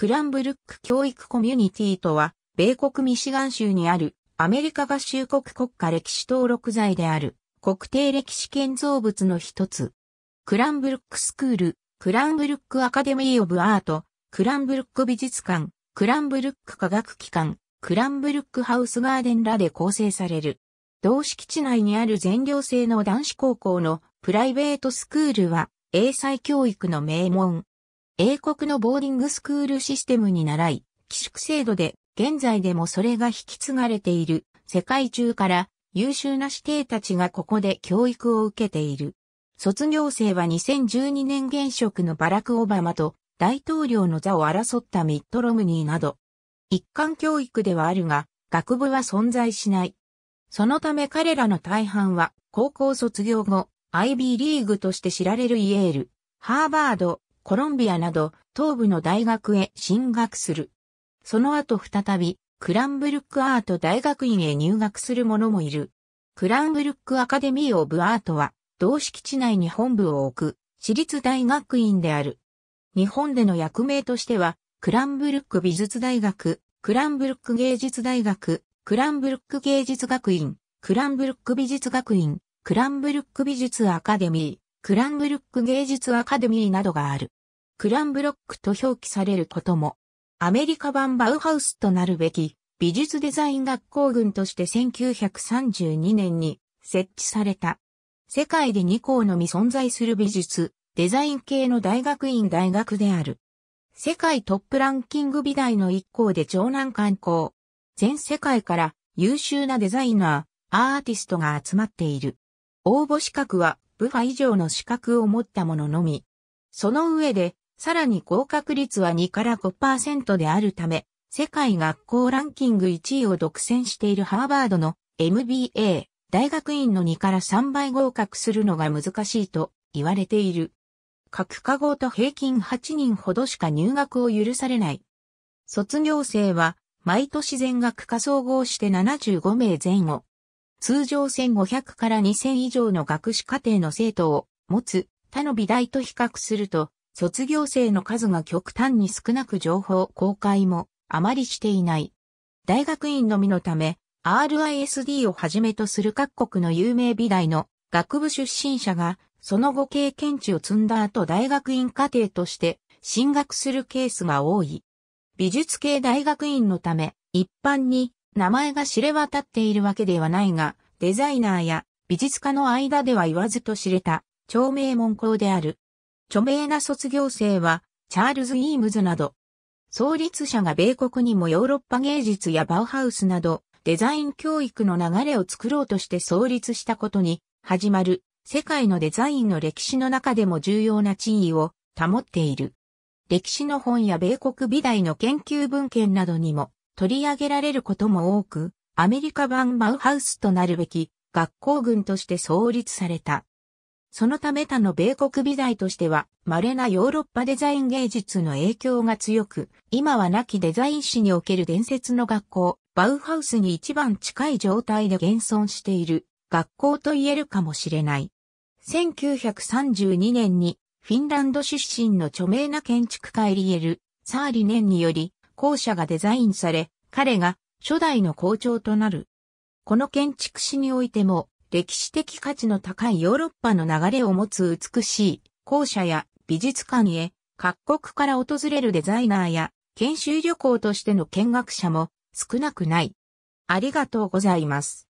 クランブルック教育コミュニティとは、米国ミシガン州にあるアメリカ合衆国国家歴史登録財である国定歴史建造物の一つ。クランブルックスクール、クランブルックアカデミー・オブ・アート、クランブルック美術館、クランブルック科学機関、クランブルックハウスガーデンらで構成される。同敷地内にある全寮制の男子高校のプライベートスクールは英才教育の名門、英国のボーディングスクールシステムに習い、寄宿制度で、現在でもそれが引き継がれている、世界中から優秀な師弟たちがここで教育を受けている。卒業生は2012年現職のバラク・オバマと大統領の座を争ったミッド・ロムニーなど、一貫教育ではあるが、学部は存在しない。そのため彼らの大半は高校卒業後、IB リーグとして知られるイエール、ハーバード、コロンビアなど東部の大学へ進学する。その後再びクランブルックアート大学院へ入学する者もいる。クランブルックアカデミー・オブ・アートは同敷地内に本部を置く私立大学院である。日本での役名としてはクランブルック美術大学、クランブルック芸術大学、クランブルック芸術学院、クランブルック美術学院、クランブルック美術アカデミー、クランブルック芸術アカデミーなどがある。クランブロックと表記されることも、アメリカ版バウハウスとなるべき美術デザイン学校群として1932年に設置された。世界で2校のみ存在する美術、デザイン系の大学院大学である。世界トップランキング美大の1校で長男観光。全世界から優秀なデザイナー、アーティストが集まっている。応募資格は部派以上の資格を持った者ののみ。その上で、さらに合格率は2から5%であるため、世界学校ランキング1位を独占しているハーバードの MBA、大学院の2から3倍合格するのが難しいと言われている。各科合と平均8人ほどしか入学を許されない。卒業生は毎年全額科総合して75名前後。通常1500から2000以上の学士課程の生徒を持つ他の美大と比較すると、卒業生の数が極端に少なく情報公開もあまりしていない。大学院のみのため、RISD をはじめとする各国の有名美大の学部出身者が、その後経験値を積んだ後大学院課程として進学するケースが多い。美術系大学院のため、一般に名前が知れ渡っているわけではないが、デザイナーや美術家の間では言わずと知れた、著名門校である。著名な卒業生は、チャールズ・イームズなど、創立者が米国にもヨーロッパ芸術やバウハウスなど、デザイン教育の流れを作ろうとして創立したことに、始まる、世界のデザインの歴史の中でも重要な地位を保っている。歴史の本や米国美大の研究文献などにも取り上げられることも多く、アメリカ版バウハウスとなるべき学校群として創立された。そのため他の米国美大としては稀なヨーロッパデザイン芸術の影響が強く、今は亡きデザイン史における伝説の学校、バウハウスに一番近い状態で現存している学校と言えるかもしれない。1932年にフィンランド出身の著名な建築家エリエル・サーリネンにより校舎がデザインされ、彼が初代の校長となる。この建築史においても、歴史的価値の高いヨーロッパの流れを持つ美しい校舎や美術館へ各国から訪れるデザイナーや研修旅行としての見学者も少なくない。ありがとうございます。